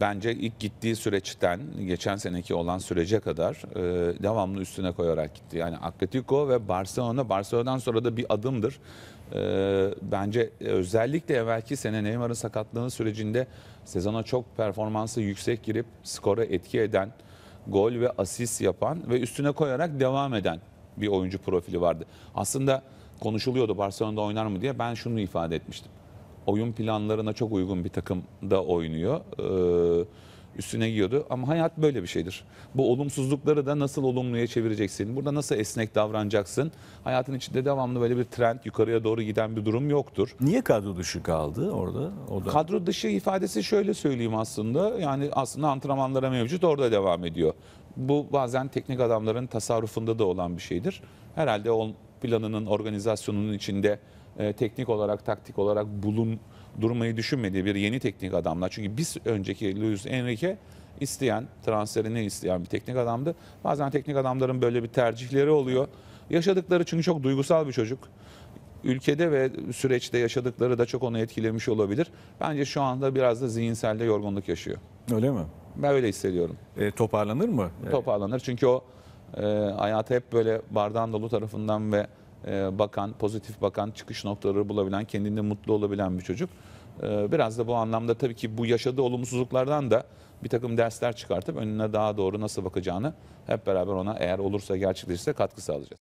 bence ilk gittiği süreçten geçen seneki olan sürece kadar e, devamlı üstüne koyarak gitti. Yani Atletico ve Barcelona, Barcelona'dan sonra da bir adımdır. E, bence özellikle evvelki sene Neymar'ın sakatlığı sürecinde sezona çok performansı yüksek girip skora etki eden, gol ve asist yapan ve üstüne koyarak devam eden bir oyuncu profili vardı. Aslında konuşuluyordu Barcelona'da oynar mı diye ben şunu ifade etmiştim oyun planlarına çok uygun bir takımda oynuyor. Ee, üstüne giyiyordu. Ama hayat böyle bir şeydir. Bu olumsuzlukları da nasıl olumluya çevireceksin? Burada nasıl esnek davranacaksın? Hayatın içinde devamlı böyle bir trend yukarıya doğru giden bir durum yoktur. Niye kadro dışı kaldı orada? O Kadro dışı ifadesi şöyle söyleyeyim aslında. Yani aslında antrenmanlara mevcut orada devam ediyor. Bu bazen teknik adamların tasarrufunda da olan bir şeydir. Herhalde o planının, organizasyonunun içinde e, teknik olarak, taktik olarak bulun durmayı düşünmediği bir yeni teknik adamla. Çünkü biz önceki Luis Enrique isteyen, transferini isteyen bir teknik adamdı. Bazen teknik adamların böyle bir tercihleri oluyor. Yaşadıkları çünkü çok duygusal bir çocuk. Ülkede ve süreçte yaşadıkları da çok onu etkilemiş olabilir. Bence şu anda biraz da zihinselde yorgunluk yaşıyor. Öyle mi? Ben öyle hissediyorum. E, toparlanır mı? Toparlanır çünkü o e, hayatı hep böyle bardağın dolu tarafından ve ee, bakan, pozitif bakan, çıkış noktaları bulabilen, kendinde mutlu olabilen bir çocuk. Ee, biraz da bu anlamda tabii ki bu yaşadığı olumsuzluklardan da bir takım dersler çıkartıp önüne daha doğru nasıl bakacağını hep beraber ona eğer olursa gerçekleşirse katkı sağlayacağız.